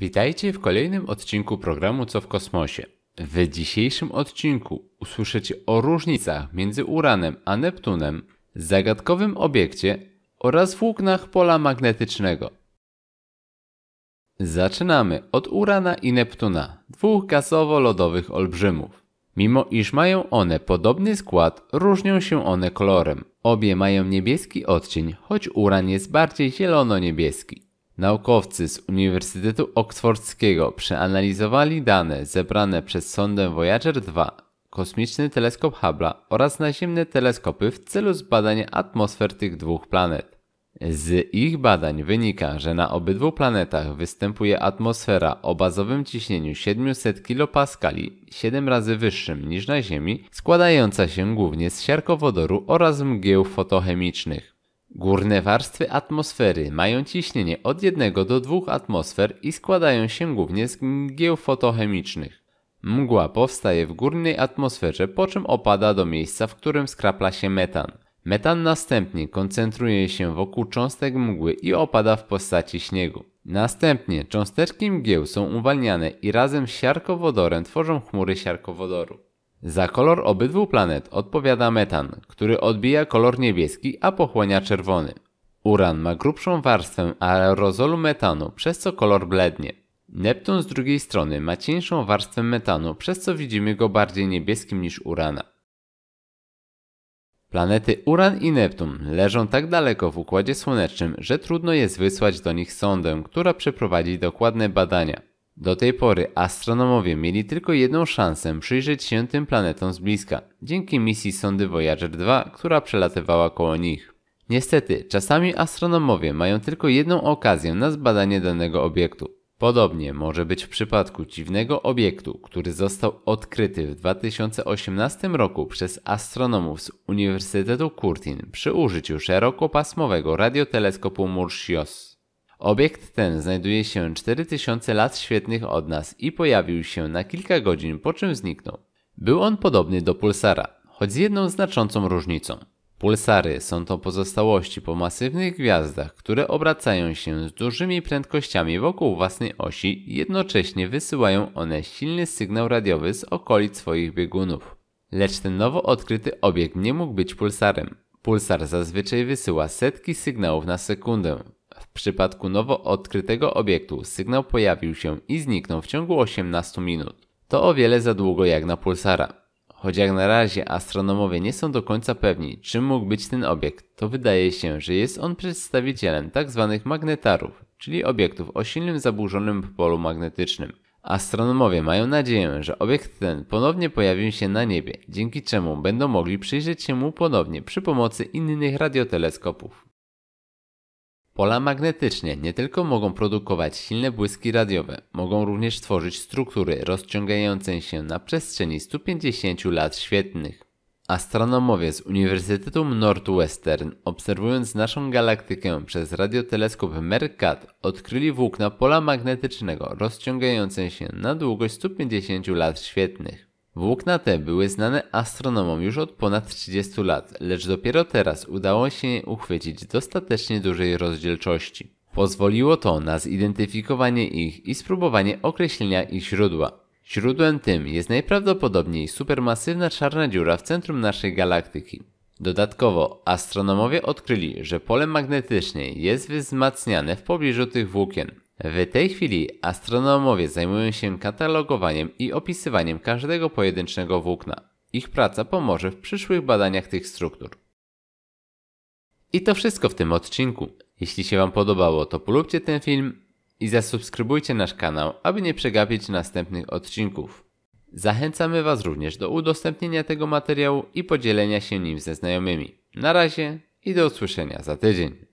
Witajcie w kolejnym odcinku programu Co w kosmosie. W dzisiejszym odcinku usłyszycie o różnicach między Uranem a Neptunem, zagadkowym obiekcie oraz włóknach pola magnetycznego. Zaczynamy od Urana i Neptuna, dwóch gazowo-lodowych olbrzymów. Mimo iż mają one podobny skład, różnią się one kolorem. Obie mają niebieski odcień, choć Uran jest bardziej zielono-niebieski. Naukowcy z Uniwersytetu Oksfordzkiego przeanalizowali dane zebrane przez sondę Voyager 2, kosmiczny teleskop Hubble'a oraz naziemne teleskopy w celu zbadania atmosfer tych dwóch planet. Z ich badań wynika, że na obydwu planetach występuje atmosfera o bazowym ciśnieniu 700 kPa, 7 razy wyższym niż na Ziemi, składająca się głównie z siarkowodoru oraz mgieł fotochemicznych. Górne warstwy atmosfery mają ciśnienie od 1 do 2 atmosfer i składają się głównie z mgieł fotochemicznych. Mgła powstaje w górnej atmosferze, po czym opada do miejsca, w którym skrapla się metan. Metan następnie koncentruje się wokół cząstek mgły i opada w postaci śniegu. Następnie cząsteczki mgieł są uwalniane i razem z siarkowodorem tworzą chmury siarkowodoru. Za kolor obydwu planet odpowiada metan, który odbija kolor niebieski, a pochłania czerwony. Uran ma grubszą warstwę aerozolu metanu, przez co kolor blednie. Neptun z drugiej strony ma cieńszą warstwę metanu, przez co widzimy go bardziej niebieskim niż urana. Planety Uran i Neptun leżą tak daleko w Układzie Słonecznym, że trudno jest wysłać do nich sondę, która przeprowadzi dokładne badania. Do tej pory astronomowie mieli tylko jedną szansę przyjrzeć się tym planetom z bliska, dzięki misji sondy Voyager 2, która przelatywała koło nich. Niestety, czasami astronomowie mają tylko jedną okazję na zbadanie danego obiektu. Podobnie może być w przypadku dziwnego obiektu, który został odkryty w 2018 roku przez astronomów z Uniwersytetu Curtin przy użyciu szerokopasmowego radioteleskopu Mursios. Obiekt ten znajduje się 4000 lat świetnych od nas i pojawił się na kilka godzin, po czym zniknął. Był on podobny do pulsara, choć z jedną znaczącą różnicą. Pulsary są to pozostałości po masywnych gwiazdach, które obracają się z dużymi prędkościami wokół własnej osi i jednocześnie wysyłają one silny sygnał radiowy z okolic swoich biegunów. Lecz ten nowo odkryty obiekt nie mógł być pulsarem. Pulsar zazwyczaj wysyła setki sygnałów na sekundę, przypadku nowo odkrytego obiektu sygnał pojawił się i zniknął w ciągu 18 minut. To o wiele za długo jak na pulsara. Choć jak na razie astronomowie nie są do końca pewni, czym mógł być ten obiekt, to wydaje się, że jest on przedstawicielem tzw. Tak magnetarów, czyli obiektów o silnym zaburzonym polu magnetycznym. Astronomowie mają nadzieję, że obiekt ten ponownie pojawi się na niebie, dzięki czemu będą mogli przyjrzeć się mu ponownie przy pomocy innych radioteleskopów. Pola magnetyczne nie tylko mogą produkować silne błyski radiowe, mogą również tworzyć struktury rozciągające się na przestrzeni 150 lat świetnych. Astronomowie z Uniwersytetu Northwestern, obserwując naszą galaktykę przez radioteleskop MERCAT, odkryli włókna pola magnetycznego rozciągające się na długość 150 lat świetnych. Włókna te były znane astronomom już od ponad 30 lat, lecz dopiero teraz udało się uchwycić dostatecznie dużej rozdzielczości. Pozwoliło to na zidentyfikowanie ich i spróbowanie określenia ich źródła. Źródłem tym jest najprawdopodobniej supermasywna czarna dziura w centrum naszej galaktyki. Dodatkowo astronomowie odkryli, że pole magnetyczne jest wzmacniane w pobliżu tych włókien, w tej chwili astronomowie zajmują się katalogowaniem i opisywaniem każdego pojedynczego włókna. Ich praca pomoże w przyszłych badaniach tych struktur. I to wszystko w tym odcinku. Jeśli się Wam podobało, to polubcie ten film i zasubskrybujcie nasz kanał, aby nie przegapić następnych odcinków. Zachęcamy Was również do udostępnienia tego materiału i podzielenia się nim ze znajomymi. Na razie i do usłyszenia za tydzień.